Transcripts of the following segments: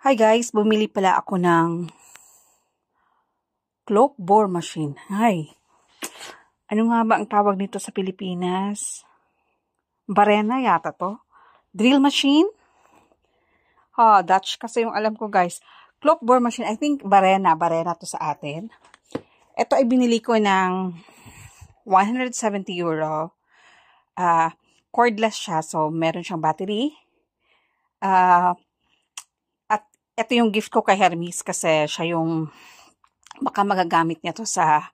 Hi guys, bumili pala ako ng clock bore machine. Hi. Ano nga ba ang tawag nito sa Pilipinas? Barena yata to. Drill machine? Ah, oh, Dutch kasi yung alam ko guys. Clock bore machine, I think barena, barena to sa atin. Ito ay binili ko ng 170 euro. Ah, uh, cordless siya, so meron siyang battery. Ah, uh, ito yung gift ko kay Hermes kasi siya yung baka magagamit niya to sa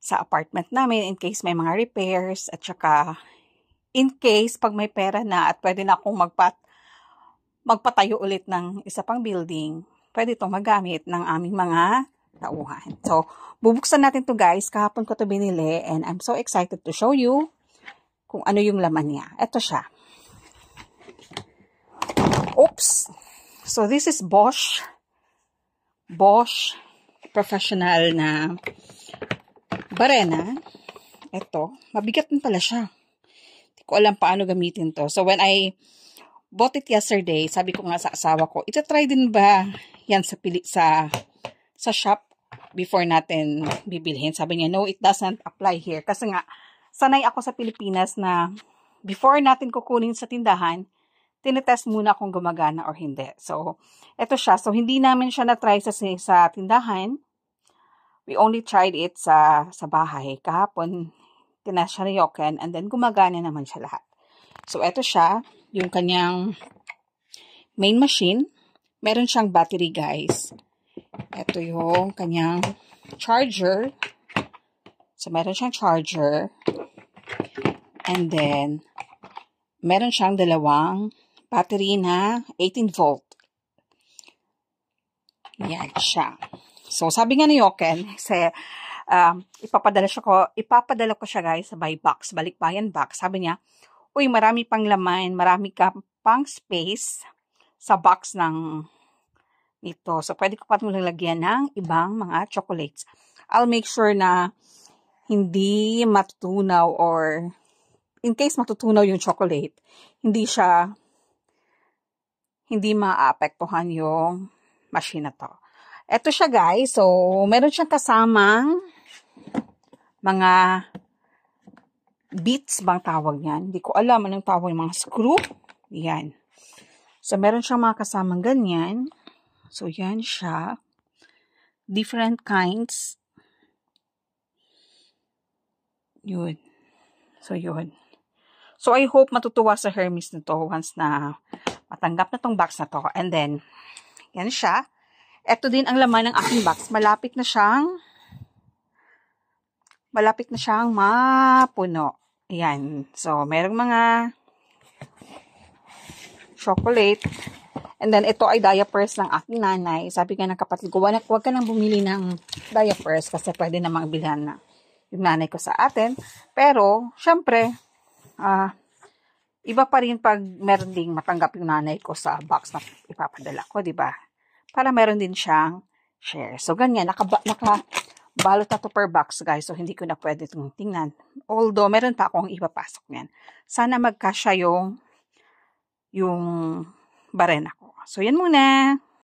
sa apartment namin in case may mga repairs at saka in case pag may pera na at pwede na akong magpat magpatayo ulit ng isa pang building, pwede itong magamit ng aming mga tauhan. So, bubuksan natin to guys. Kahapon ko to binili and I'm so excited to show you kung ano yung laman niya. Ito siya. Oops! So, this is Bosch. Bosch professional na barena. Ito. Mabigat din pala siya. Hindi ko alam paano gamitin to. So, when I bought it yesterday, sabi ko nga sa asawa ko, try din ba yan sa, pili sa, sa shop before natin bibilhin? Sabi niya, no, it doesn't apply here. Kasi nga, sanay ako sa Pilipinas na before natin kukunin sa tindahan, tinetest muna kung gumagana or hindi. So, eto siya. So, hindi namin siya na-try sa, sa tindahan. We only tried it sa, sa bahay. Kahapon, tinasharyoken and then gumagana naman siya lahat. So, eto siya. Yung kanyang main machine. Meron siyang battery, guys. Ito yung kanyang charger. So, meron siyang charger. And then, meron siyang dalawang Battery na 18 volt. Yan siya. So, sabi nga ni Yoken, kasi um, ipapadala, siya ko, ipapadala ko siya guys sa buy box, balikbayan box. Sabi niya, uy, marami pang laman, marami ka pang space sa box ng ito. So, pwede ko pa itong lagyan ng ibang mga chocolates. I'll make sure na hindi matutunaw or in case matutunaw yung chocolate, hindi siya hindi maapektuhan yung machine na to. Ito siya guys. So, meron siyang kasamang mga bits bang tawag niyan. Hindi ko alam anong tawag yung mga screw. Yan. So, meron siyang mga kasamang ganyan. So, yan siya. Different kinds. Yun. So, yun. So, I hope matutuwa sa Hermes nito once na matanggap na tong box na to. And then, yan siya. Ito din ang laman ng aking box. Malapit na siyang malapit na siyang mapuno. Ayan. So, merong mga chocolate. And then, ito ay diapers ng aking nanay. Sabi nga ng kapatid ko, wala, huwag ka nang bumili ng diapers kasi pwede namang bilhan na yung nanay ko sa atin. Pero, syempre, ah, uh, iba pa rin pag meron ding matanggap yung nanay ko sa box na ipapadala ko, di ba? Para meron din siyang share. So, ganyan. Nakaba, naka, balot na to per box, guys. So, hindi ko na pwede itong tingnan. Although, meron pa akong ipapasok niyan. Sana magkasya yung yung barena ko. So, yan muna.